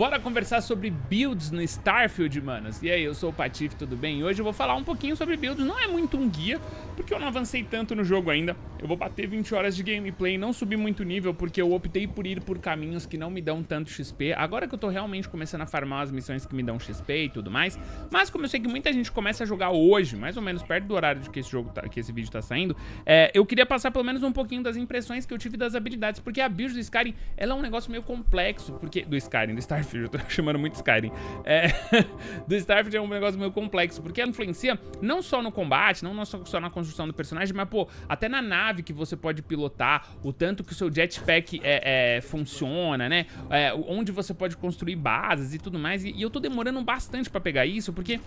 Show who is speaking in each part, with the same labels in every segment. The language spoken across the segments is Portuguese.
Speaker 1: Bora conversar sobre builds no Starfield, manos. E aí, eu sou o Patife, tudo bem? E hoje eu vou falar um pouquinho sobre builds. Não é muito um guia, porque eu não avancei tanto no jogo ainda. Eu vou bater 20 horas de gameplay, não subi muito nível, porque eu optei por ir por caminhos que não me dão tanto XP. Agora que eu tô realmente começando a farmar as missões que me dão XP e tudo mais. Mas como eu sei que muita gente começa a jogar hoje, mais ou menos perto do horário de que esse, jogo tá, que esse vídeo tá saindo, é, eu queria passar pelo menos um pouquinho das impressões que eu tive das habilidades, porque a build do Skyrim, ela é um negócio meio complexo, porque... Do Skyrim, do Starfield Starfield. Eu tô chamando muito Skyrim. É, do Starfield é um negócio meio complexo, porque ela influencia não só no combate, não só, na construção do personagem, mas, pô, até na nave que você pode pilotar, o tanto que o seu jetpack é, é funciona, né? É, onde você pode construir bases e tudo mais. E, e eu tô demorando bastante pra pegar isso, porque...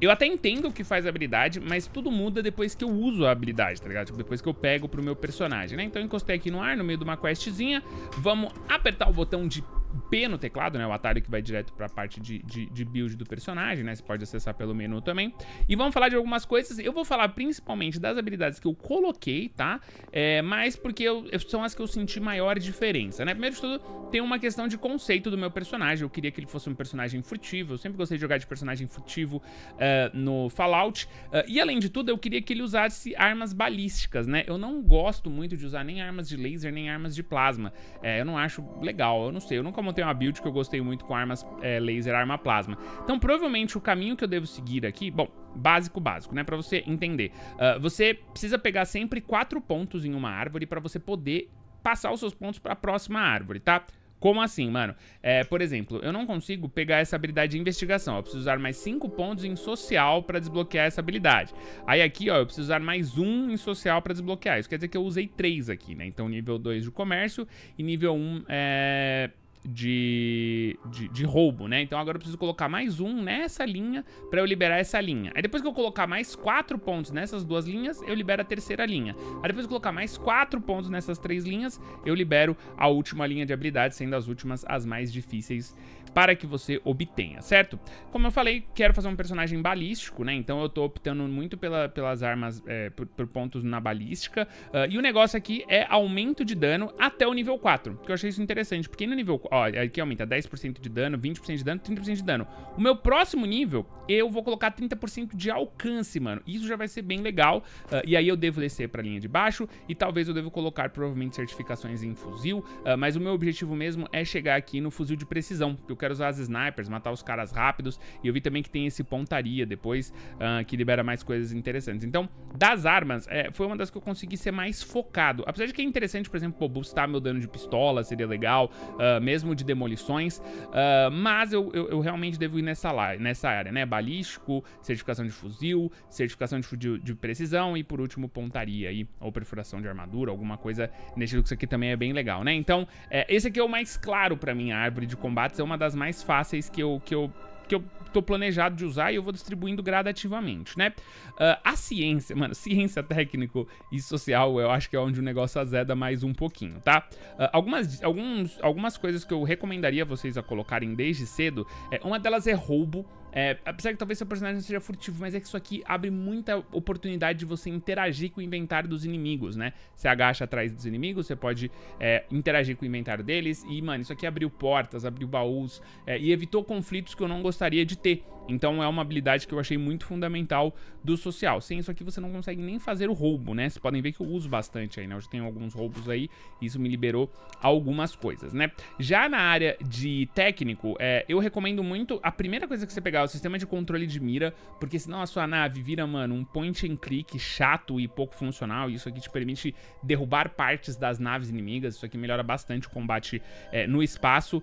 Speaker 1: Eu até entendo o que faz a habilidade, mas tudo muda depois que eu uso a habilidade, tá ligado? Tipo, depois que eu pego pro meu personagem, né? Então encostei aqui no ar, no meio de uma questzinha. Vamos apertar o botão de P no teclado, né? O atalho que vai direto para a parte de, de, de, build do personagem, né? Você pode acessar pelo menu também. E vamos falar de algumas coisas. Eu vou falar principalmente das habilidades que eu coloquei, tá? É, mas porque eu, são as que eu senti maior diferença, né? Primeiro de tudo, tem uma questão de conceito do meu personagem. Eu queria que ele fosse um personagem furtivo. Eu sempre gostei de jogar de personagem furtivo uh, no Fallout. Uh, e além de tudo, eu queria que ele usasse armas balísticas, né? Eu não gosto muito de usar nem armas de laser, nem armas de plasma. É, eu não acho legal, eu não sei. Eu nunca como eu tenho uma build que eu gostei muito com armas é, laser, arma plasma. Então, provavelmente, o caminho que eu devo seguir aqui... Bom, básico, básico, né? Pra você entender. Uh, você precisa pegar sempre quatro pontos em uma árvore pra você poder passar os seus pontos pra próxima árvore, tá? Como assim, mano? É, por exemplo, eu não consigo pegar essa habilidade de investigação. Eu preciso usar mais 5 pontos em social para desbloquear essa habilidade. Aí aqui, ó, eu preciso usar mais 1 um em social para desbloquear. Isso quer dizer que eu usei 3 aqui, né? Então nível 2 de comércio e nível 1 um, é de, de, de, roubo, né? Então agora eu preciso colocar mais um nessa linha para eu liberar essa linha. Aí depois que eu colocar mais quatro pontos nessas duas linhas, eu libero a terceira linha. Aí depois que eu colocar mais quatro pontos nessas três linhas, eu libero a última linha de habilidades, sendo as últimas as mais difíceis para que você obtenha, certo? Como eu falei, quero fazer um personagem balístico, né? Então eu tô optando muito pela, pelas armas, é, por, por, pontos na balística. Uh, e o negócio aqui é aumento de dano até o nível 4, que eu achei isso interessante, porque no nível... Ó, aqui aumenta 10% de dano, 20% de dano, 30% de dano. O meu próximo nível, eu vou colocar 30% de alcance, mano. Isso já vai ser bem legal. Uh, e aí eu devo descer pra linha de baixo e talvez eu devo colocar provavelmente certificações em fuzil, uh, mas o meu objetivo mesmo é chegar aqui no fuzil de precisão, que eu quero usar as snipers, matar os caras rápidos. E eu vi também que tem esse pontaria depois, uh, que libera mais coisas interessantes. Então, das armas, é, foi uma das que eu consegui ser mais focado. Apesar de que é interessante, por exemplo, boostar meu dano de pistola, seria legal, uh, mesmo de demolições. Uh, mas eu, eu, eu, realmente devo ir nessa, lá, nessa área, né? Balístico, certificação de fuzil, certificação de, fuzil de precisão e, por último, pontaria aí, ou perfuração de armadura, alguma coisa nesse luxo Isso aqui também é bem legal, né? Então, é, esse aqui é o mais claro pra mim, a árvore de combates é uma das das mais fáceis que eu, que eu que eu tô planejado de usar e eu vou distribuindo gradativamente, né? Uh, a ciência, mano, ciência técnico e social, eu acho que é onde o negócio azeda mais um pouquinho, tá? Uh, algumas, alguns, algumas coisas que eu recomendaria vocês a colocarem desde cedo, é, uma delas é roubo é, apesar que talvez seu personagem não seja furtivo, mas é que isso aqui abre muita oportunidade de você interagir com o inventário dos inimigos, né? Você agacha atrás dos inimigos, você pode é, interagir com o inventário deles. E, mano, isso aqui abriu portas, abriu baús é, e evitou conflitos que eu não gostaria de ter. Então é uma habilidade que eu achei muito fundamental do social. Sem isso aqui você não consegue nem fazer o roubo, né? Vocês podem ver que eu uso bastante aí, né? Eu já tenho alguns roubos aí, isso me liberou algumas coisas, né? Já na área de técnico, é, eu recomendo muito a primeira coisa que você pegar é o sistema de controle de mira, porque senão a sua nave vira, mano, um point and click chato e pouco funcional. E isso aqui te permite derrubar partes das naves inimigas, isso aqui melhora bastante o combate é, no espaço. Uh,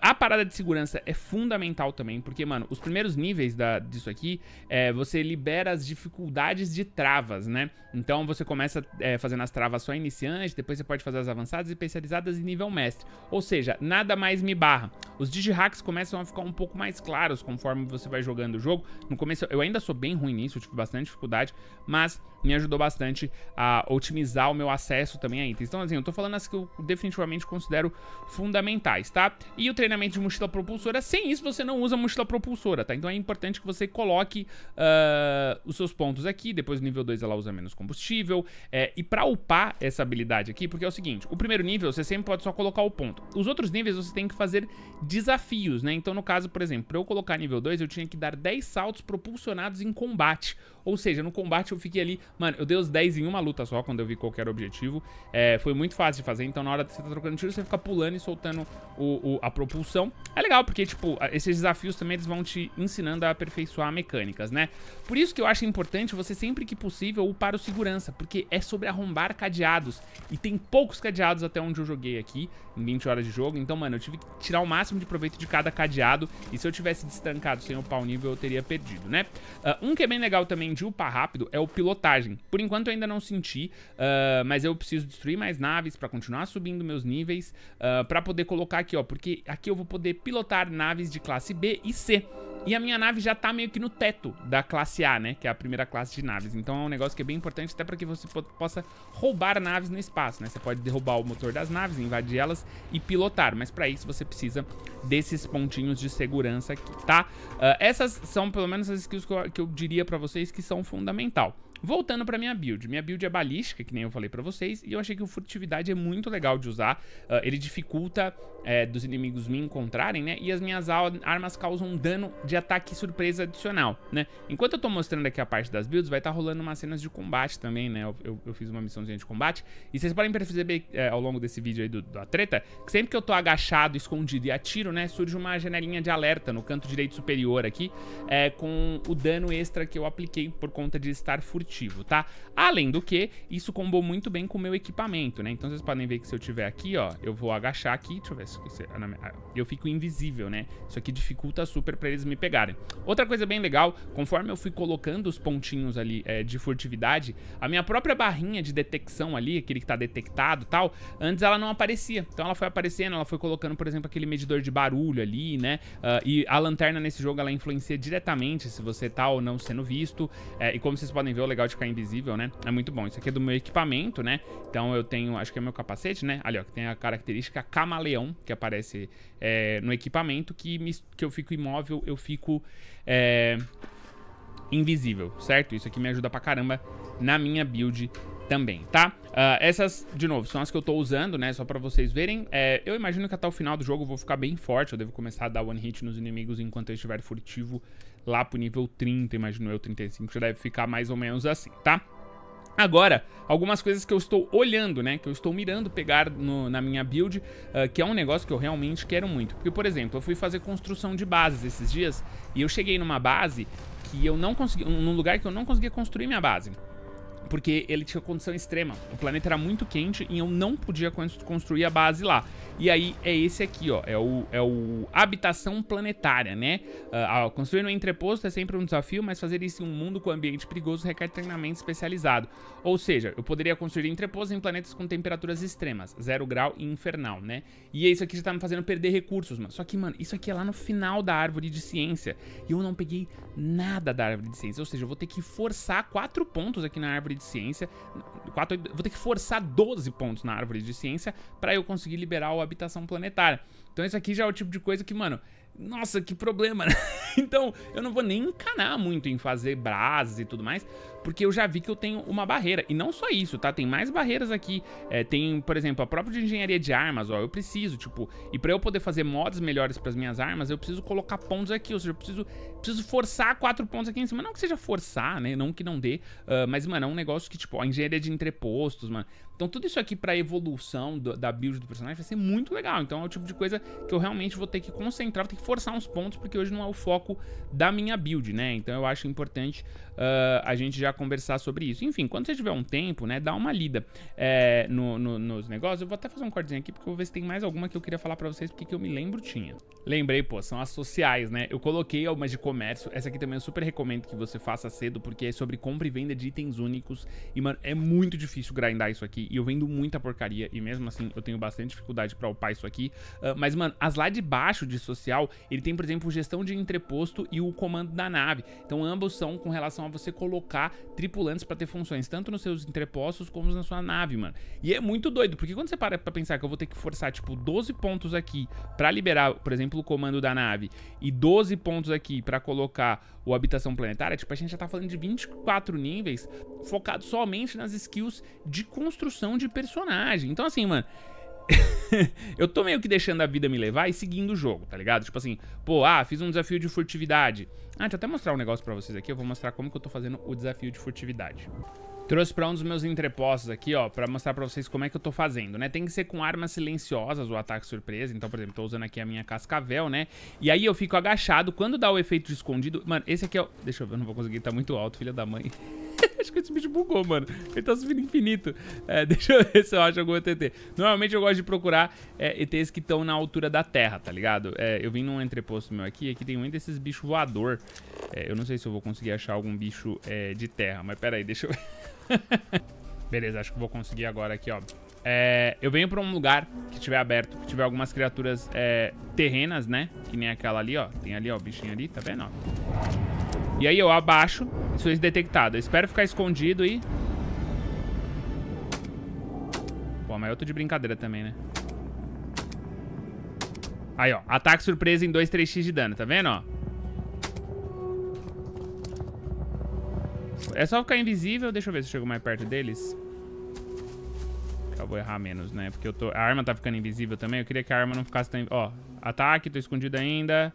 Speaker 1: a parada de segurança é fundamental também, porque, mano, os primeiros vários níveis da, disso aqui, é, você libera as dificuldades de travas, né? Então você começa é, fazendo as travas só iniciante, depois você pode fazer as avançadas, especializadas e nível mestre. Ou seja, nada mais me barra. Os digihacks começam a ficar um pouco mais claros conforme você vai jogando o jogo. No começo eu ainda sou bem ruim nisso, eu tive bastante dificuldade, mas me ajudou bastante a otimizar o meu acesso também a itens. Então, assim, eu tô falando as que eu definitivamente considero fundamentais, tá? E o treinamento de mochila propulsora, sem isso você não usa mochila propulsora, tá? Então então é importante que você coloque uh, os seus pontos aqui, depois no nível 2 ela usa menos combustível. É, e pra upar essa habilidade aqui, porque é o seguinte, o primeiro nível você sempre pode só colocar o ponto. Os outros níveis você tem que fazer desafios, né? Então no caso, por exemplo, pra eu colocar nível 2 eu tinha que dar 10 saltos propulsionados em combate. Ou seja, no combate eu fiquei ali, mano, eu dei os 10 em uma luta só quando eu vi qualquer objetivo. É, foi muito fácil de fazer, então na hora que você tá trocando tiro, você fica pulando e soltando o, o, a propulsão. É legal, porque, tipo, esses desafios também eles vão te ensinar ensinando a aperfeiçoar mecânicas, né? Por isso que eu acho importante você sempre que possível upar o segurança, porque é sobre arrombar cadeados. E tem poucos cadeados até onde eu joguei aqui, em 20 horas de jogo. Então, mano, eu tive que tirar o máximo de proveito de cada cadeado. E se eu tivesse destrancado sem upar o nível, eu teria perdido, né? Uh, um que é bem legal também de upar rápido é o pilotagem. Por enquanto eu ainda não senti, uh, mas eu preciso destruir mais naves pra continuar subindo meus níveis, uh, pra poder colocar aqui, ó. Porque aqui eu vou poder pilotar naves de classe B e C. E a minha nave já tá meio que no teto da classe A, né? Que é a primeira classe de naves. Então é um negócio que é bem importante até para que você po possa roubar naves no espaço, né? Você pode derrubar o motor das naves, invadir elas e pilotar. Mas para isso você precisa desses pontinhos de segurança aqui, tá? Uh, essas são pelo menos as skills que eu, que eu diria para vocês que são fundamental. Voltando para minha build. Minha build é balística, que nem eu falei para vocês, e eu achei que o furtividade é muito legal de usar. Uh, ele dificulta é, dos inimigos me encontrarem, né? E as minhas armas causam dano de ataque surpresa adicional, né? Enquanto eu tô mostrando aqui a parte das builds, vai estar tá rolando umas cenas de combate também, né? Eu, eu, eu, fiz uma missãozinha de combate. E vocês podem perceber é, ao longo desse vídeo aí do, da treta, que sempre que eu tô agachado, escondido e atiro, né? Surge uma janelinha de alerta no canto direito superior aqui, é, com o dano extra que eu apliquei por conta de estar furtivo motivo, tá? Além do que, isso combou muito bem com o meu equipamento, né? Então vocês podem ver que se eu tiver aqui, ó, eu vou agachar aqui, deixa eu ver se eu fico invisível, né? Isso aqui dificulta super pra eles me pegarem. Outra coisa bem legal, conforme eu fui colocando os pontinhos ali é, de furtividade, a minha própria barrinha de detecção ali, aquele que tá detectado e tal, antes ela não aparecia. Então ela foi aparecendo, ela foi colocando, por exemplo, aquele medidor de barulho ali, né? Uh, e a lanterna nesse jogo, ela influencia diretamente se você tá ou não sendo visto. É, e como vocês podem ver, o legal de ficar invisível, né? É muito bom. Isso aqui é do meu equipamento, né? Então eu tenho, acho que é meu capacete, né? Ali, ó, que tem a característica camaleão, que aparece é, no equipamento, que, me, que eu fico imóvel, eu fico é, invisível, certo? Isso aqui me ajuda pra caramba na minha build também, tá? Uh, essas, de novo, são as que eu tô usando, né? Só pra vocês verem. É, eu imagino que até o final do jogo eu vou ficar bem forte. Eu devo começar a dar one hit nos inimigos enquanto eu estiver furtivo lá pro nível 30, imagino eu, 35. Já deve ficar mais ou menos assim, tá? Agora, algumas coisas que eu estou olhando, né? Que eu estou mirando pegar no, na minha build, uh, que é um negócio que eu realmente quero muito. Porque, por exemplo, eu fui fazer construção de bases esses dias e eu cheguei numa base que eu não consegui... Num lugar que eu não conseguia construir minha base porque ele tinha condição extrema. O planeta era muito quente e eu não podia construir a base lá. E aí é esse aqui, ó, é o, é o habitação planetária, né? Uh, construir um entreposto é sempre um desafio, mas fazer isso em um mundo com ambiente perigoso requer treinamento especializado. Ou seja, eu poderia construir entreposto em planetas com temperaturas extremas, zero grau e infernal, né? E é isso aqui já tá me fazendo perder recursos, mano. Só que, mano, isso aqui é lá no final da árvore de ciência e eu não peguei nada da árvore de ciência. Ou seja, eu vou ter que forçar quatro pontos aqui na árvore árvore de ciência. 4, 8, vou ter que forçar 12 pontos na árvore de ciência para eu conseguir liberar o habitação planetária. Então isso aqui já é o tipo de coisa que, mano, nossa, que problema, né? Então eu não vou nem encanar muito em fazer brasas e tudo mais, porque eu já vi que eu tenho uma barreira. E não só isso, tá? Tem mais barreiras aqui. É, tem, por exemplo, a própria de engenharia de armas, ó. Eu preciso, tipo... E pra eu poder fazer mods melhores pras minhas armas, eu preciso colocar pontos aqui. Ou seja, eu preciso, preciso forçar quatro pontos aqui em cima. Não que seja forçar, né? Não que não dê. Uh, mas, mano, é um negócio que, tipo, a engenharia de entrepostos, mano. Então tudo isso aqui pra evolução do, da build do personagem vai ser muito legal. Então é o tipo de coisa que eu realmente vou ter que concentrar, vou ter que forçar uns pontos, porque hoje não é o foco da minha build, né? Então eu acho importante uh, a gente já conversar sobre isso. Enfim, quando você tiver um tempo, né, dá uma lida é, no, no, nos negócios. Eu vou até fazer um cortezinho aqui, porque eu vou ver se tem mais alguma que eu queria falar pra vocês, porque que eu me lembro tinha. Lembrei, pô, são as sociais, né? Eu coloquei algumas de comércio. Essa aqui também eu super recomendo que você faça cedo, porque é sobre compra e venda de itens únicos. E, mano, é muito difícil grindar isso aqui. E eu vendo muita porcaria. E mesmo assim, eu tenho bastante dificuldade pra upar isso aqui. Uh, mas, mano, as lá de baixo de social, ele tem, por exemplo, gestão de entreposto e o comando da nave. Então, ambos são com relação a você colocar tripulantes para ter funções tanto nos seus entrepostos como na sua nave, mano. E é muito doido, porque quando você para pra pensar que eu vou ter que forçar, tipo, 12 pontos aqui para liberar, por exemplo, o comando da nave e 12 pontos aqui para colocar o habitação planetária, tipo, a gente já tá falando de 24 níveis focado somente nas skills de construção de personagem. Então, assim, mano, eu tô meio que deixando a vida me levar e seguindo o jogo, tá ligado? Tipo assim, pô, ah, fiz um desafio de furtividade. Ah, deixa eu até mostrar um negócio pra vocês aqui. Eu vou mostrar como que eu tô fazendo o desafio de furtividade. Trouxe pra um dos meus entrepostos aqui, ó, pra mostrar pra vocês como é que eu tô fazendo, né? Tem que ser com armas silenciosas o ataque surpresa. Então, por exemplo, tô usando aqui a minha cascavel, né? E aí eu fico agachado. Quando dá o efeito de escondido... Mano, esse aqui é o... Deixa eu ver, eu não vou conseguir, tá muito alto, filha da mãe. Acho que esse bicho bugou, mano. Ele tá subindo infinito. É, deixa eu ver se eu acho algum ETT. Normalmente eu gosto de procurar é, ETs que estão na altura da terra, tá ligado? É, eu vim num entreposto meu aqui. Aqui tem um desses bichos voador. É, eu não sei se eu vou conseguir achar algum bicho é, de terra. Mas pera aí, deixa eu... Beleza, acho que vou conseguir agora aqui, ó. É, eu venho pra um lugar que tiver aberto, que tiver algumas criaturas é, terrenas, né? Que nem aquela ali, ó. Tem ali, ó, o bichinho ali, tá vendo? Ó. E aí eu abaixo Construções detectado. Espero ficar escondido e... Pô, mas eu tô de brincadeira também, né? Aí, ó. Ataque surpresa em 2, 3x de dano. Tá vendo, ó? É só ficar invisível. Deixa eu ver se eu chego mais perto deles. Eu vou errar menos, né? Porque eu tô... A arma tá ficando invisível também. Eu queria que a arma não ficasse tão... Ó, ataque. Tô escondido ainda.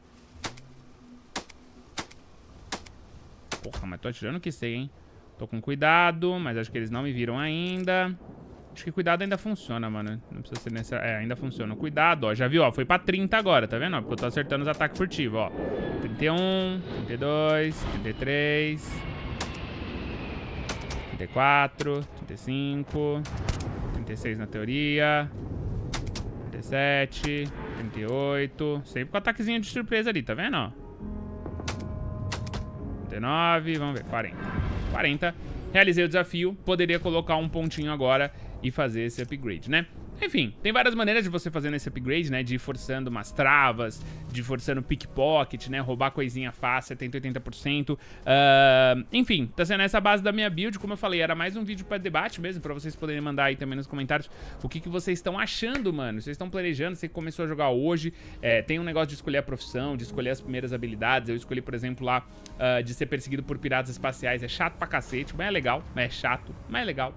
Speaker 1: Porra, mas tô atirando que sei, hein? Tô com cuidado, mas acho que eles não me viram ainda. Acho que cuidado ainda funciona, mano. Não precisa ser necessário. É, ainda funciona. Cuidado, ó. Já viu, ó. Foi pra 30 agora, tá vendo? porque eu tô acertando os ataques furtivos, ó. 31, 32, 33, 34, 35, 36 na teoria, 37, 38. Sempre com ataquezinho de surpresa ali, tá vendo, ó? 39, vamos ver, 40. 40. Realizei o desafio, poderia colocar um pontinho agora e fazer esse upgrade, né? Enfim, tem várias maneiras de você fazer esse upgrade, né? De ir forçando umas travas, de ir forçando pickpocket, né? Roubar coisinha fácil, 70, 80%. Uh, enfim, tá sendo essa a base da minha build. Como eu falei, era mais um vídeo pra debate mesmo, pra vocês poderem mandar aí também nos comentários o que, que vocês estão achando, mano. Vocês estão planejando, você começou a jogar hoje, é, tem um negócio de escolher a profissão, de escolher as primeiras habilidades. Eu escolhi, por exemplo, lá uh, de ser perseguido por piratas espaciais. É chato pra cacete, mas é legal, mas é chato, mas é legal,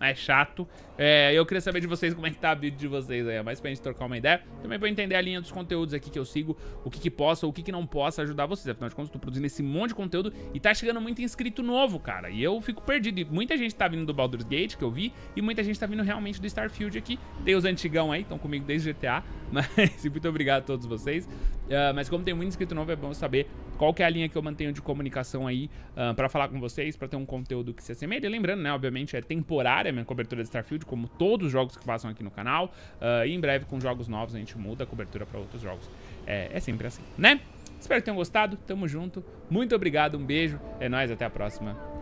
Speaker 1: é chato. É, eu queria saber de vocês como é que tá a build de vocês aí, é mais pra gente trocar uma ideia. Também pra entender a linha dos conteúdos aqui que eu sigo, o que que possa, o que que não possa ajudar vocês. Afinal de contas, eu tô produzindo esse monte de conteúdo e tá chegando muito inscrito novo, cara. E eu fico perdido. E muita gente tá vindo do Baldur's Gate, que eu vi, e muita gente tá vindo realmente do Starfield aqui. Tem os antigão aí, estão comigo desde GTA. Mas muito obrigado a todos vocês. Uh, mas como tem muito inscrito novo, é bom saber qual que é a linha que eu mantenho de comunicação aí uh, ah, para falar com vocês, para ter um conteúdo que se assemelhe. Lembrando, né, obviamente é temporária minha cobertura de Starfield, como todos os jogos que passam aqui no canal. Uh, e em breve, com jogos novos, a gente muda a cobertura para outros jogos. É, é, sempre assim, né? Espero que tenham gostado, tamo junto. Muito obrigado, um beijo, é nóis, até a próxima.